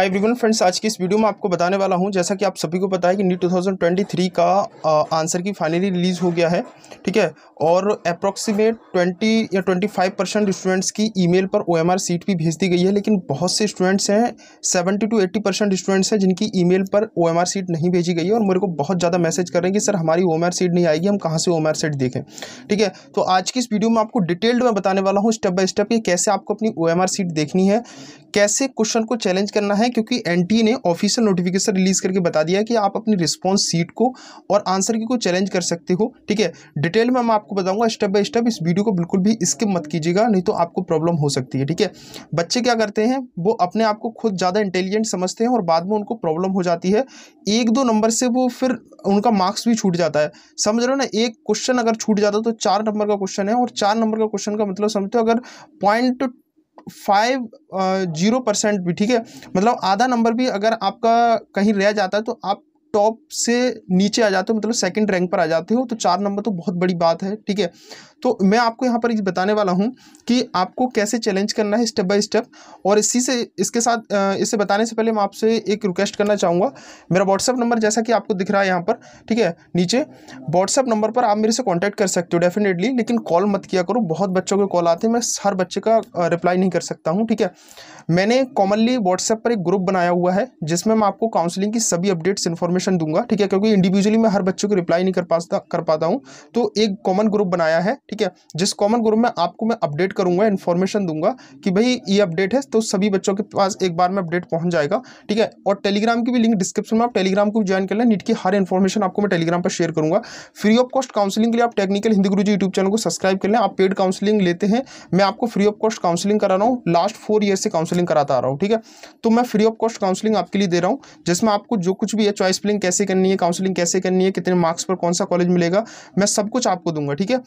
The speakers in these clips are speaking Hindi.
हाय एवरीवन फ्रेंड्स आज की इस वीडियो में आपको बताने वाला हूं जैसा कि आप सभी को पता है कि नीट 2023 e का आंसर की फाइनली रिलीज़ हो गया है ठीक है और अप्रॉक्सीमेट 20 या 25 परसेंट स्टूडेंट्स की ईमेल पर ओएमआर सीट भी भेज दी गई है लेकिन बहुत से स्टूडेंट्स हैं 70 टू 80 परसेंट स्टूडेंट्स हैं जिनकी ई पर ओ सीट नहीं भेजी गई है और मेरे को बहुत ज़्यादा मैसेज कर रहे हैं कि सर हमारी ओ सीट नहीं आएगी हम कहाँ से ओ सीट देखें ठीक है तो आज की इस वीडियो में आपको डिटेल्ड में बताने वाला हूँ स्टेप बाय स्टेप कि कैसे आपको अपनी ओ सीट देखनी है कैसे क्वेश्चन को चैलेंज करना है क्योंकि एनटीए e ने ऑफिशियल नोटिफिकेशन रिलीज करके बता दिया कि आप अपनी रिस्पॉन्स सीट को और आंसर की को चैलेंज कर सकते हो ठीक है डिटेल में मैं आपको बताऊंगा स्टेप बाय स्टेप इस वीडियो को बिल्कुल भी स्किप मत कीजिएगा नहीं तो आपको प्रॉब्लम हो सकती है ठीक है बच्चे क्या करते हैं वो अपने आप को खुद ज़्यादा इंटेलिजेंट समझते हैं और बाद में उनको प्रॉब्लम हो जाती है एक दो नंबर से वो फिर उनका मार्क्स भी छूट जाता है समझ रहे हो ना एक क्वेश्चन अगर छूट जाता तो चार नंबर का क्वेश्चन है और चार नंबर का क्वेश्चन का मतलब समझते हो अगर पॉइंट फाइव जीरो परसेंट भी ठीक है मतलब आधा नंबर भी अगर आपका कहीं रह जाता है तो आप टॉप से नीचे आ जाते हो मतलब सेकंड रैंक पर आ जाते हो तो चार नंबर तो बहुत बड़ी बात है ठीक है तो मैं आपको यहाँ पर बताने वाला हूँ कि आपको कैसे चैलेंज करना है स्टेप बाय स्टेप और इसी से इसके साथ इसे बताने से पहले मैं आपसे एक रिक्वेस्ट करना चाहूँगा मेरा व्हाट्सअप नंबर जैसा कि आपको दिख रहा है यहाँ पर ठीक है नीचे व्हाट्सअप नंबर पर आप मेरे से कॉन्टैक्ट कर सकते हो डेफिनेटली लेकिन कॉल मत किया करो बहुत बच्चों के कॉल आते हैं मैं हर बच्चे का रिप्लाई नहीं कर सकता हूँ ठीक है मैंने कॉमनली व्हाट्सएप पर एक ग्रुप बनाया हुआ है जिसमें मैं आपको काउंसलिंग की सभी अपडेट्स इन्फॉर्मेशन दूंगा ठीक है क्योंकि इंडिविजुअली मैं हर बच्चे को रिप्लाई नहीं कर पाता कर पाता हूँ तो एक कॉमन ग्रुप बनाया है ठीक है जिस कॉमन ग्रुप में आपको मैं अपडेट करूँगा इन्फॉर्मेशन दूंगा कि भाई ये अपडेट है तो सभी बच्चों के पास एक बार में अपडेट पहुँच जाएगा ठीक है और टेलीग्राम की भी लिंक डिस्क्रिप्शन में आप टेलीग्राम को ज्वाइन कर लें नीट की हर इन्फॉर्मेशन आपको मैं टेलीग्राम पर शेयर करूँगा फ्री ऑफ कॉस्ट काउंसलिंग के लिए आप technical Hindi Guru ji YouTube channel को सब्सक्राइब कर लें आप पेड काउंसलिंग लेते हैं मैं आपको फ्री ऑफ कॉस्ट काउंसलिंग करा रहा हूँ लास्ट फोर ईयर से काउंसलिंग काउंसलिंग कराता आ रहा हूँ ठीक है तो मैं फ्री ऑफ कॉस्ट काउंसलिंग आपके लिए दे रहा हूँ जिसमें आपको जो कुछ भी है चॉइस फिलिंग कैसे करनी है काउंसलिंग कैसे करनी है कितने मार्क्स पर कौन सा कॉलेज मिलेगा मैं सब कुछ आपको दूंगा ठीक है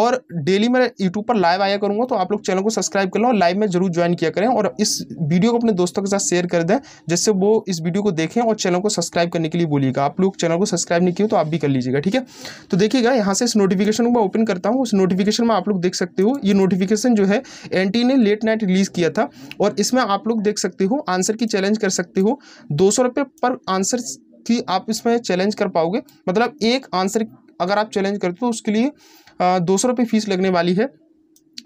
और डेली मैं यूट्यूब पर लाइव आया करूँगा तो आप लोग चैनल को सब्सक्राइब कर लो लाइव में जरूर ज्वाइन किया करें और इस वीडियो को अपने दोस्तों के साथ शेयर कर दें जिससे वो इस वीडियो को देखें और चैनल को सब्सक्राइब करने के लिए बोलिएगा आप लोग चैनल को सब्सक्राइब नहीं किए तो आप भी कर लीजिएगा ठीक है तो देखिएगा यहाँ से इस नोटिफिकेशन को मैं ओपन करता हूँ उस नोटिफिकेशन में आप लोग देख सकते हो ये नोटिफिकेशन जो है एन ने लेट नाइट रिलीज़ किया था और इसमें इसमें आप लोग देख सकते हो आंसर की चैलेंज कर सकते हो दो सौ पर आंसर की आप इसमें चैलेंज कर पाओगे मतलब एक आंसर अगर आप चैलेंज करते हो उसके लिए दो सौ फीस लगने वाली है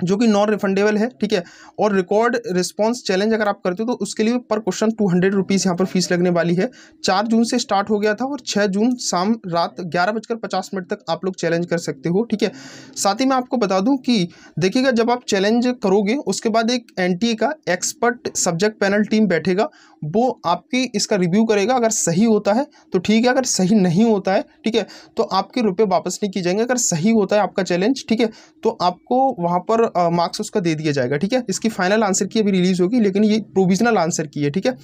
जो कि नॉन रिफंडेबल है ठीक है और रिकॉर्ड रिस्पांस चैलेंज अगर आप करते हो तो उसके लिए पर क्वेश्चन टू हंड्रेड रुपीज़ यहाँ पर फीस लगने वाली है चार जून से स्टार्ट हो गया था और छः जून शाम रात ग्यारह बजकर पचास मिनट तक आप लोग चैलेंज कर सकते हो ठीक है साथ ही मैं आपको बता दूँ कि देखिएगा जब आप चैलेंज करोगे उसके बाद एक एन का एक्सपर्ट सब्जेक्ट पैनल टीम बैठेगा वो आपकी इसका रिव्यू करेगा अगर सही होता है तो ठीक है अगर सही नहीं होता है ठीक है तो आपके रुपये वापस नहीं किए जाएंगे अगर सही होता है आपका चैलेंज ठीक है तो आपको वहाँ पर और मार्क्स उसका दे दिया जाएगा ठीक है इसकी फाइनल आंसर की अभी रिलीज होगी लेकिन ये प्रोविजनल आंसर की है ठीक है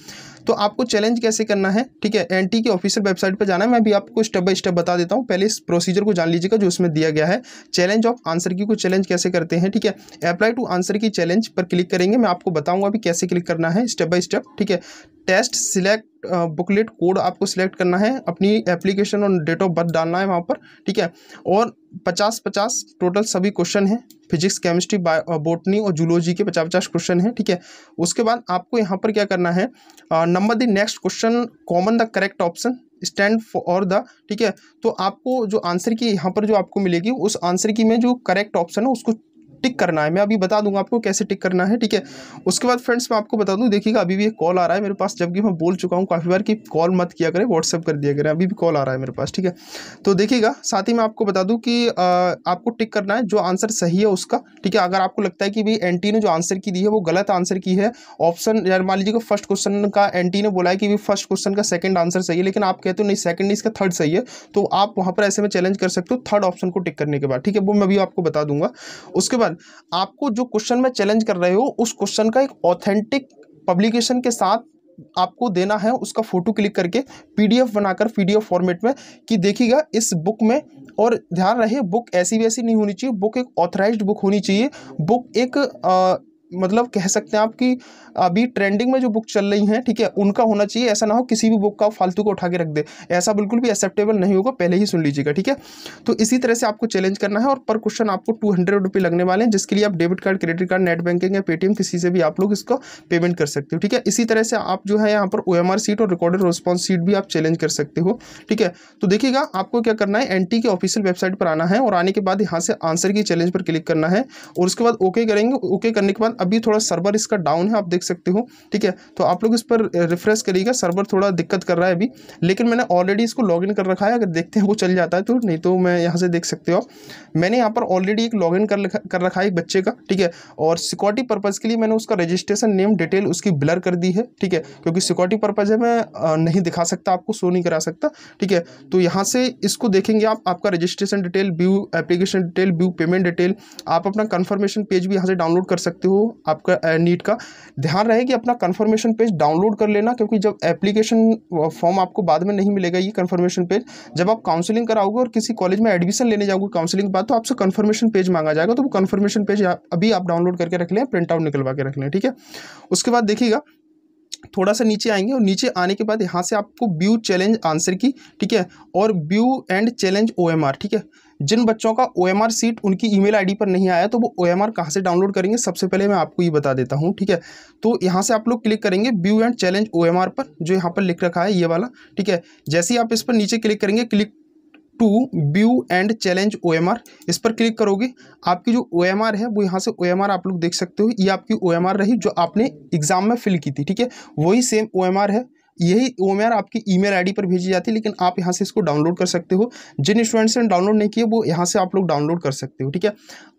तो आपको चैलेंज कैसे करना है ठीक है एन की ऑफिशियल वेबसाइट पर जाना है मैं भी आपको स्टेप बाई स्टेप बता देता हूँ पहले इस प्रोसीजर को जान लीजिएगा जो उसमें दिया गया है चैलेंज ऑफ आंसर की को चैलेंज कैसे करते हैं ठीक है apply to answer key challenge पर क्लिक करेंगे मैं आपको बताऊँगा अभी कैसे क्लिक करना है स्टेप बाई स्टेप ठीक है टेस्ट सिलेक्ट बुकलेट कोड आपको सिलेक्ट करना है अपनी एप्लीकेशन और डेट ऑफ बर्थ डालना है वहाँ पर ठीक है और पचास पचास टोटल सभी क्वेश्चन हैं फिजिक्स केमिस्ट्री बोटनी और जूलॉजी के पचास पचास क्वेश्चन हैं ठीक है उसके बाद आपको यहाँ पर क्या करना है number the next question common the correct option stand for the ठीक है तो आपको जो आंसर की यहाँ पर जो आपको मिलेगी उस आंसर की में जो करेक्ट ऑप्शन है उसको टिक करना है मैं अभी बता दूंगा आपको कैसे टिक करना है ठीक है उसके बाद फ्रेंड्स मैं आपको बता दूँ देखिएगा अभी भी एक कॉल आ रहा है मेरे पास जबकि मैं बोल चुका हूँ काफ़ी बार कि कॉल मत किया करें व्हाट्सअप कर दिया करें अभी भी कॉल आ रहा है मेरे पास ठीक है तो देखिएगा साथ ही मैं आपको बता दूँ कि आपको टिक करना है जो आंसर सही है उसका ठीक है अगर आपको लगता है कि भाई एन ने जो आंसर की दी है वो गलत आंसर की है ऑप्शन यार मान लीजिए फर्स्ट क्वेश्चन का एन ने बोला है कि भाई फर्स्ट क्वेश्चन का सेकंड आंसर सही है लेकिन आप कहते हो नहीं सेकंड इसका थर्ड सही है तो आप वहाँ पर ऐसे में चैलेंज कर सकते हो थर्ड ऑप्शन को टिक करने के बाद ठीक है वो मैं भी आपको बता दूंगा उसके बाद क्वेश्चन आपको जो क्वेश्चन में चैलेंज कर रहे हो उस क्वेश्चन का एक ऑथेंटिक पब्लिकेशन के साथ आपको देना है उसका फोटो क्लिक करके पीडीएफ बनाकर पीडीएफ फॉर्मेट में कि देखिएगा इस बुक में और ध्यान रहे बुक ऐसी वैसी नहीं होनी चाहिए बुक एक ऑथराइज्ड बुक होनी चाहिए बुक एक मतलब कह सकते हैं आप कि अभी ट्रेंडिंग में जो बुक चल रही हैं ठीक है थीके? उनका होना चाहिए ऐसा ना हो किसी भी बुक का फालतू को उठा के रख दे ऐसा बिल्कुल भी एक्सेप्टेबल नहीं होगा पहले ही सुन लीजिएगा ठीक है तो इसी तरह से आपको चैलेंज करना है और पर क्वेश्चन आपको टू हंड्रेड लगने वाले हैं जिसके लिए आप debit card credit card net banking या पेटीएम किसी से भी आप लोग इसको पेमेंट कर सकते हो ठीक है इसी तरह से आप जो है यहाँ पर ओ सीट और रिकॉर्डेड रिस्पॉन्स सीट भी आप चैलेंज कर सकते हो ठीक है तो देखिएगा आपको क्या करना है एन के ऑफिशियल वेबसाइट पर आना है और आने के बाद यहाँ से आंसर की चैलेंज पर क्लिक करना है और उसके बाद ओके करेंगे ओके करने के बाद अभी थोड़ा सर्वर इसका डाउन है आप देख सकते हो ठीक है तो आप लोग इस पर रिफ्रेश करिएगा सर्वर थोड़ा दिक्कत कर रहा है अभी लेकिन मैंने ऑलरेडी इसको लॉग कर रखा है अगर देखते हैं वो चल जाता है तो नहीं तो मैं यहाँ से देख सकते हो मैंने यहाँ पर ऑलरेडी एक लॉग कर कर रखा है एक बच्चे का ठीक है और सिक्योरिटी पर्पज़ के लिए मैंने उसका रजिस्ट्रेशन नेम डिटेल उसकी ब्लर कर दी है ठीक है क्योंकि सिक्योरिटी पर्पज़ है मैं नहीं दिखा सकता आपको शो नहीं करा सकता ठीक है तो यहाँ से इसको देखेंगे आप आपका registration detail view application detail view payment detail आप अपना कन्फर्मेशन पेज भी यहाँ से डाउनलोड कर सकते हो आपका नीट का ध्यान रहे कि अपना कन्फर्मेशन पेज डाउनलोड कर लेना क्योंकि जब एप्लीकेशन फॉर्म आपको बाद में नहीं मिलेगा ये कन्फर्मेशन पेज जब आप काउंसलिंग कराओगे और किसी कॉलेज में एडमिशन लेने जाओगे काउंसलिंग के बाद तो आपसे कन्फर्मेशन पेज मांगा जाएगा तो वो कन्फर्मेशन पेज अभी आप डाउनलोड करके रख लें प्रिंट आउट निकलवा के रख लें ठीक है उसके बाद देखिएगा थोड़ा सा नीचे आएंगे और नीचे आने के बाद यहाँ से आपको ब्यू चैलेंज आंसर की ठीक है और ब्यू एंड चैलेंज ओएमआर ठीक है जिन बच्चों का ओ एम आर सीट उनकी ईमेल आईडी पर नहीं आया तो वो ओ एम आर कहाँ से डाउनलोड करेंगे सबसे पहले मैं आपको ये बता देता हूँ ठीक है तो यहाँ से आप लोग क्लिक करेंगे view and challenge O M R पर जो यहाँ पर लिख रखा है ये वाला ठीक है जैसे ही आप इस पर नीचे क्लिक करेंगे click to view and challenge O इस पर क्लिक करोगे आपकी जो ओ है वो यहाँ से ओ आप लोग देख सकते हो ये आपकी ओ रही जो आपने एग्जाम में फिल की थी ठीक है वही सेम ओ है यही ओ आपकी ईमेल आईडी पर भेजी जाती है लेकिन आप यहाँ से इसको डाउनलोड कर सकते हो जिन स्टूडेंट्स ने डाउनलोड नहीं किया वो यहाँ से आप लोग डाउनलोड कर सकते हो ठीक है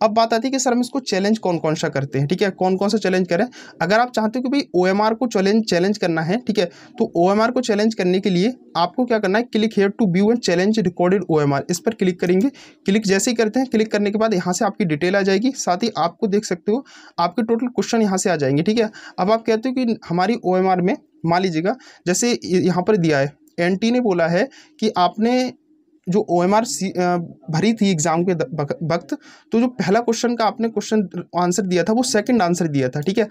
अब बात आती है कि सर हम इसको चैलेंज कौन कौन सा करते हैं ठीक है कौन कौन सा चैलेंज करें अगर आप चाहते हो कि भाई ओ को चैलेंज चैलेंज करना है ठीक है तो ओ को चैलेंज करने के लिए आपको क्या करना है click here to view and challenge recorded O इस पर क्लिक करेंगे क्लिक जैसे ही करते हैं क्लिक करने के बाद यहाँ से आपकी डिटेल आ जाएगी साथ ही आपको देख सकते हो आपके टोटल क्वेश्चन यहाँ से आ जाएंगे ठीक है अब आप कहते हो कि हमारी ओ में मान लीजिएगा जैसे यहाँ पर दिया है एनटी ने बोला है कि आपने जो ओ एम आर भरी थी एग्ज़ाम के वक्त तो जो पहला क्वेश्चन का आपने क्वेश्चन आंसर दिया था वो सेकंड आंसर दिया था ठीक है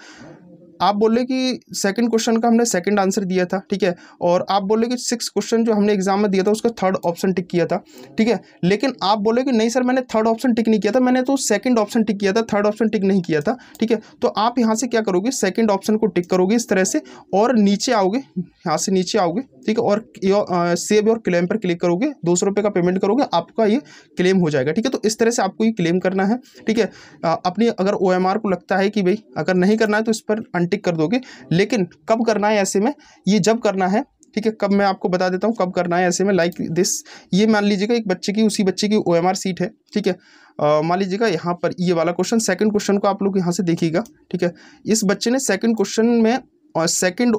आप बोले कि सेकंड क्वेश्चन का हमने सेकंड आंसर दिया था ठीक है और आप बोले कि सिक्स क्वेश्चन जो हमने एग्जाम में दिया था उसका थर्ड ऑप्शन टिक किया था ठीक है लेकिन आप बोले कि नहीं सर मैंने थर्ड ऑप्शन टिक नहीं किया था मैंने तो सेकंड ऑप्शन टिक किया था थर्ड ऑप्शन टिक नहीं किया था ठीक है तो आप यहाँ से क्या करोगे सेकेंड ऑप्शन को टिक करोगे इस तरह से और नीचे आओगे यहाँ से नीचे आओगे ठीक है और सेव और क्लेम पर क्लिक करोगे दो सौ का पेमेंट करोगे आपका ये क्लेम हो जाएगा ठीक है तो इस तरह से आपको ये क्लेम करना है ठीक है अपनी अगर ओ को लगता है कि भाई अगर नहीं करना है तो इस पर टिक कर दोगे लेकिन कब करना है ऐसे में ये जब करना है ठीक है कब मैं आपको बता देता हूँ कब करना है ऐसे में लाइक like दिस ये मान लीजिएगा एक बच्चे की उसी बच्चे की ओ सीट है ठीक है मान लीजिएगा यहाँ पर ये वाला क्वेश्चन सेकंड क्वेश्चन को आप लोग यहाँ से देखिएगा ठीक है इस बच्चे ने सेकंड क्वेश्चन में सेकंड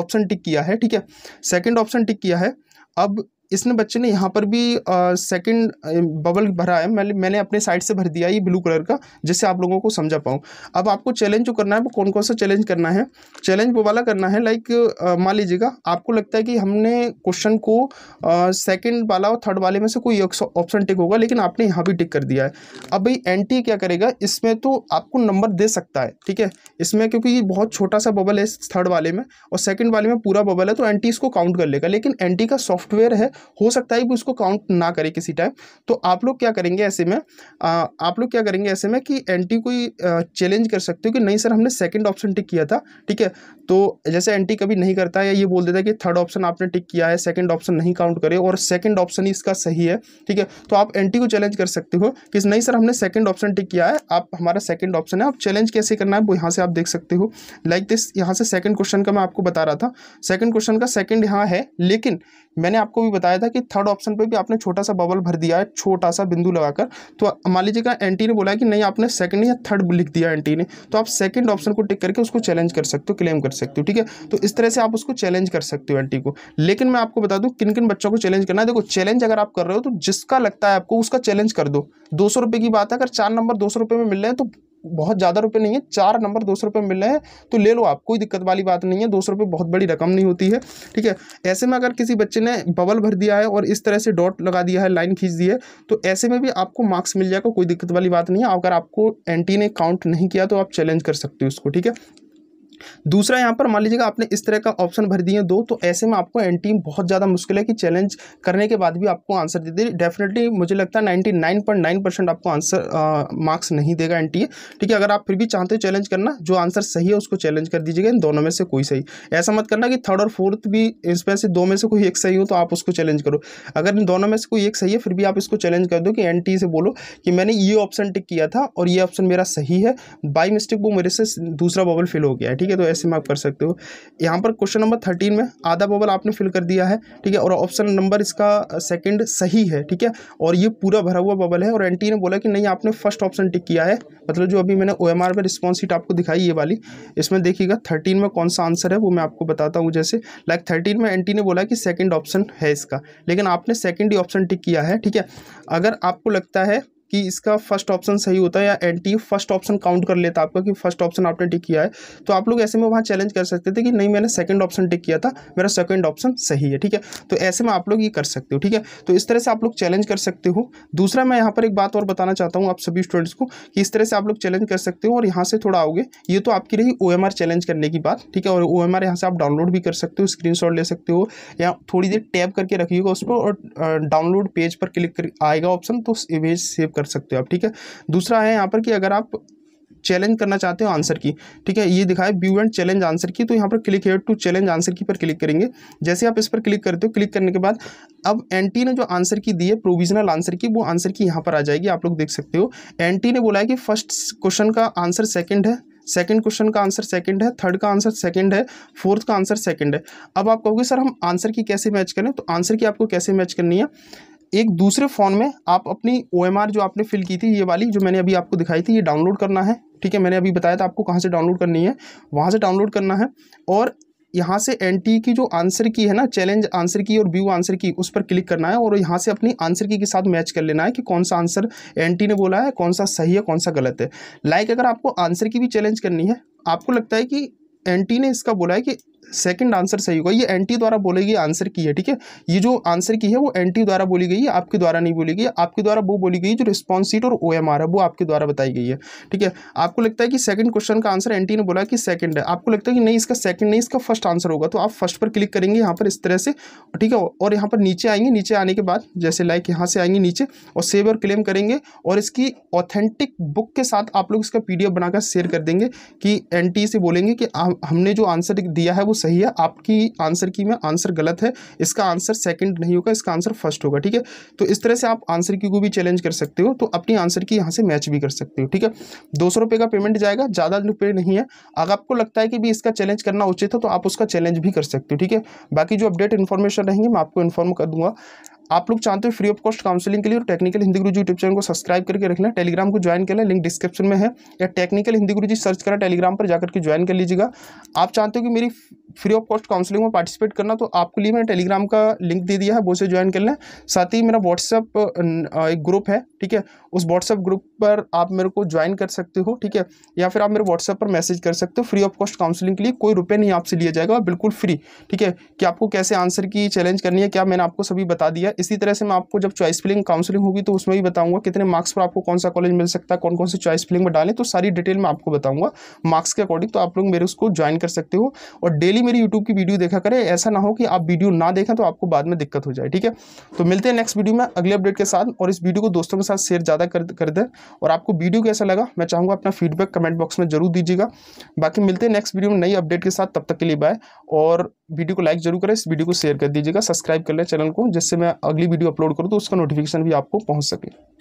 ऑप्शन टिक किया है ठीक है सेकंड ऑप्शन टिक किया है अब इसने बच्चे ने यहाँ पर भी सेकंड बबल भरा है मैंने मैंने अपने साइड से भर दिया ये ब्लू कलर का जिससे आप लोगों को समझा पाऊँ अब आपको चैलेंज जो करना है वो कौन कौन सा चैलेंज करना है चैलेंज वो वाला करना है लाइक मान लीजिएगा आपको लगता है कि हमने क्वेश्चन को सेकेंड वाला और थर्ड वाले में से कोई ऑप्शन टिक होगा लेकिन आपने यहाँ भी टिक कर दिया है अब भाई एंटी क्या करेगा इसमें तो आपको नंबर दे सकता है ठीक है इसमें क्योंकि ये बहुत छोटा सा बबल है थर्ड वाले में और सेकेंड वाले में पूरा बबल है तो एंटी इसको काउंट कर लेगा लेकिन एंटी का सॉफ्टवेयर है हो सकता है कि उसको काउंट ना करे किसी टाइम तो आप लोग क्या करेंगे ऐसे में आ, आप लोग क्या करेंगे ऐसे में कि एंटी कोई चैलेंज कर सकते हो कि नहीं सर हमने सेकंड ऑप्शन टिक किया था ठीक है तो जैसे एंटी कभी नहीं करता या ये बोल देता है कि थर्ड ऑप्शन आपने टिक किया है सेकेंड ऑप्शन नहीं काउंट करे और सेकेंड ऑप्शन ही इसका सही है ठीक है तो आप एंटी को चैलेंज कर सकते हो कि नहीं सर हमने सेकेंड ऑप्शन टिक किया है आप हमारा सेकेंड ऑप्शन है आप चैलेंज कैसे करना है वो यहाँ से आप देख सकते हो लाइक दिस यहाँ से सेकेंड क्वेश्चन का मैं आपको बता रहा था सेकेंड क्वेश्चन का सेकेंड यहाँ है लेकिन मैंने आपको भी बताया था कि थर्ड ऑप्शन पे भी आपने छोटा सा बबल भर दिया है छोटा सा बिंदु लगाकर तो मान लीजिएगा एंटी ने बोला कि नहीं आपने सेकंड या थर्ड लिख दिया एंटी ने तो आप सेकंड ऑप्शन को टिक करके उसको चैलेंज कर सकते हो क्लेम कर सकते हो ठीक है तो इस तरह से आप उसको चैलेंज कर सकते हो एंटी को लेकिन मैं आपको बता दूँ किन किन बच्चों को चैलेंज करना है देखो चैलेंज अगर आप कर रहे हो तो जिसका लगता है आपको उसका चैलेंज कर दो दो की बात है अगर चार नंबर दो में मिल रहे हैं तो बहुत ज़्यादा रुपये नहीं है चार नंबर दो सौ रुपये मिल रहे हैं तो ले लो आप कोई दिक्कत वाली बात नहीं है दो सौ रुपये बहुत बड़ी रकम नहीं होती है ठीक है ऐसे में अगर किसी बच्चे ने बबल भर दिया है और इस तरह से डॉट लगा दिया है लाइन खींच दी है तो ऐसे में भी आपको मार्क्स मिल जाएगा कोई दिक्कत वाली बात नहीं है अगर आपको एंटी ने काउंट नहीं किया तो आप चैलेंज कर सकते हो उसको ठीक है दूसरा यहाँ पर मान लीजिएगा आपने इस तरह का ऑप्शन भर दिए दो तो ऐसे में आपको एन टीम बहुत ज़्यादा मुश्किल है कि चैलेंज करने के बाद भी आपको आंसर दे दे डेफिनेटली मुझे लगता है ninety nine point nine percent आपको आंसर मार्क्स नहीं देगा एन टी ठीक है अगर आप फिर भी चाहते हो चैलेंज करना जो आंसर सही है उसको चैलेंज कर दीजिएगा इन दोनों में से कोई सही ऐसा मत करना कि थर्ड और फोर्थ भी इसमें से दो में से कोई एक सही हो तो आप उसको चैलेंज करो अगर इन दोनों में से कोई एक सही है फिर भी आप इसको चैलेंज कर दो कि एन से बोलो कि मैंने ये ऑप्शन टिक किया था और ये ऑप्शन मेरा सही है बाई मिस्टेक वो मेरे से दूसरा बबल फिल हो गया है ठीक है ठीक है तो ऐसे मार्क कर सकते हो यहाँ पर क्वेश्चन नंबर थर्टीन में आधा बबल आपने फिल कर दिया है ठीक है और ऑप्शन नंबर इसका सेकेंड सही है ठीक है और ये पूरा भरा हुआ बबल है और एन ने बोला कि नहीं आपने फर्स्ट ऑप्शन टिक किया है मतलब जो अभी मैंने ओ एम आर पर आपको दिखाई ये वाली इसमें देखिएगा थर्टीन में कौन सा आंसर है वो मैं आपको बताता हूँ जैसे लाइक थर्टीन में एन ने बोला कि सेकेंड ऑप्शन है इसका लेकिन आपने सेकेंड ही ऑप्शन टिक किया है ठीक है अगर आपको लगता है कि इसका फर्स्ट ऑप्शन सही होता है या एंटी फर्स्ट ऑप्शन काउंट कर लेता आपका कि फर्स्ट ऑप्शन आपने टिक किया है तो आप लोग ऐसे में वहाँ चैलेंज कर सकते थे कि नहीं मैंने सेकंड ऑप्शन टिक किया था मेरा सेकंड ऑप्शन सही है ठीक है तो ऐसे में आप लोग ये कर सकते हो ठीक है तो इस तरह से आप लोग चैलेंज कर सकते हो दूसरा मैं यहाँ पर एक बात और बताना चाहता हूँ आप सभी स्टूडेंट्स को कि इस तरह से आप लोग चैलेंज कर सकते हो और यहाँ से थोड़ा आओगे ये तो आपकी रही ओ चैलेंज करने की बात ठीक है और ओ एम यहाँ से आप डाउनलोड भी कर सकते हो स्क्रीन ले सकते हो या थोड़ी देर टैप करके रखिएगा उस पर और डाउनलोड पेज पर क्लिक कर आएगा ऑप्शन तो इमेज सेव कर सकते हो आप ठीक है दूसरा है यहाँ पर कि अगर आप चैलेंज करना चाहते हो आंसर की ठीक है ये दिखाए व्यू एंड चैलेंज आंसर की तो यहाँ पर click here to challenge answer key पर क्लिक करेंगे जैसे आप इस पर क्लिक करते हो क्लिक करने के बाद अब एंटी ने जो आंसर की दी है प्रोविजनल आंसर की वो आंसर की यहाँ पर आ जाएगी आप लोग देख सकते हो एंटी ने बोला है कि फर्स्ट क्वेश्चन का आंसर सेकेंड है सेकेंड क्वेश्चन का आंसर सेकेंड है थर्ड का आंसर सेकेंड है फोर्थ का आंसर सेकेंड है अब आप कहोगे सर हम आंसर की कैसे मैच करें तो आंसर की आपको कैसे मैच करनी है एक दूसरे फ़ोन में आप अपनी ओ जो आपने फिल की थी ये वाली जो मैंने अभी आपको दिखाई थी ये डाउनलोड करना है ठीक है मैंने अभी बताया था आपको कहाँ से डाउनलोड करनी है वहाँ से डाउनलोड करना है और यहाँ से एन e की जो आंसर की है ना चैलेंज आंसर की और व्यू आंसर की उस पर क्लिक करना है और यहाँ से अपनी आंसर की के साथ मैच कर लेना है कि कौन सा आंसर एन e ने बोला है कौन सा सही है कौन सा गलत है लाइक अगर आपको आंसर की भी चैलेंज करनी है आपको लगता है कि एन e ने इसका बोला है कि सेकंड आंसर सही होगा ये एंटी द्वारा बोली गई आंसर की है ठीक है ये जो आंसर की है वो एंटी द्वारा बोली गई है आपके द्वारा नहीं बोली गई आपके द्वारा वो बोली गई जो रिस्पॉन्स सीट और ओ है वो आपके द्वारा बताई गई है ठीक है आपको लगता है कि सेकंड क्वेश्चन का आंसर एंटी ने बोला कि सेकंड है आपको लगता है कि नहीं इसका सेकंड नहीं इसका फर्स्ट आंसर होगा तो आप फर्स्ट पर क्लिक करेंगे यहाँ पर इस तरह से ठीक है और यहाँ पर नीचे आएंगे नीचे आने के बाद जैसे लाइक यहाँ से आएंगे नीचे और सेव और क्लेम करेंगे और इसकी ऑथेंटिक बुक के साथ आप लोग इसका पी बनाकर शेयर कर देंगे कि एन से बोलेंगे कि हमने जो आंसर दिया है वो सही है आपकी आंसर की में आंसर गलत है इसका आंसर सेकंड नहीं होगा इसका आंसर फर्स्ट होगा ठीक है तो इस तरह से आप आंसर की को भी चैलेंज कर सकते हो तो अपनी आंसर की यहाँ से मैच भी कर सकते हो ठीक है दो सौ का पेमेंट जाएगा ज़्यादा रुपये नहीं है अगर आपको लगता है कि भी इसका चैलेंज करना उचित है तो आप उसका चैलेंज भी कर सकते हो ठीक है बाकी जो अपडेट इन्फॉर्मेशन रहेंगे मैं आपको इन्फॉर्म कर दूंगा आप लोग चाहते हो फ्री ऑफ कॉस्ट काउंसलिंग के लिए और technical Hindi Guru ji YouTube channel को सब्सक्राइब करके रख लें टेलीग्राम को ज्वाइन कर लें लिंक डिस्क्रिप्शन में है या टेक्निकल हिंदी गुरु जी सर्च करें टेलीग्राम पर जाकर के ज्वाइन कर लीजिएगा आप चाहते हो कि मेरी फ्री ऑफ कॉस्ट काउंसलिंग में पार्टिसिपेट करना तो आपके लिए मैंने टेलीग्राम का लिंक दे दिया है वो से ज्वाइन कर लें साथ ही मेरा व्हाट्सअप एक ग्रुप है ठीक है उस व्हाट्सअप ग्रुप पर आप मेरे को ज्वाइन कर सकते हो ठीक है या फिर आप मेरे व्हाट्सएप पर मैसेज कर सकते हो फ्री ऑफ कॉस्ट काउंसलिंग के लिए कोई रुपये नहीं आपसे लिया जाएगा बिल्कुल फ्री ठीक है कि आपको कैसे आंसर की चैलेंज करनी है क्या मैंने आपको सभी बता दिया इसी तरह से मैं आपको जब चॉइस फिलिंग काउंसलिंग होगी तो उसमें भी बताऊँगा कितने मार्क्स पर आपको कौन सा कॉलेज मिल सकता है कौन कौन से चॉइस फिलिंग में डालें तो सारी डिटेल मैं आपको बताऊँगा मार्क्स के अकॉर्डिंग तो आप लोग मेरे उसको ज्वाइन कर सकते हो और डेली मेरी यूट्यूब की वीडियो देखा करें ऐसा ना हो कि आप वीडियो ना देखें तो आपको बाद में दिक्कत हो जाए ठीक है तो मिलते हैं नेक्स्ट वीडियो में अगले अपडेट के साथ और इस वीडियो को दोस्तों के साथ शेयर ज़्यादा कर, कर दें और आपको वीडियो कैसा लगा मैं चाहूँगा अपना फीडबैक कमेंट बॉक्स में जरूर दीजिएगा बाकी मिलते हैं नेक्स्ट वीडियो में नई अपडेट के साथ तब तक के लिए बाय और वीडियो को लाइक जरूर करें इस वीडियो को शेयर कर दीजिएगा सब्सक्राइब कर लें चैनल को जिससे मैं अगली वीडियो अपलोड करूँ तो उसका नोटिफिकेशन भी आपको पहुँच सके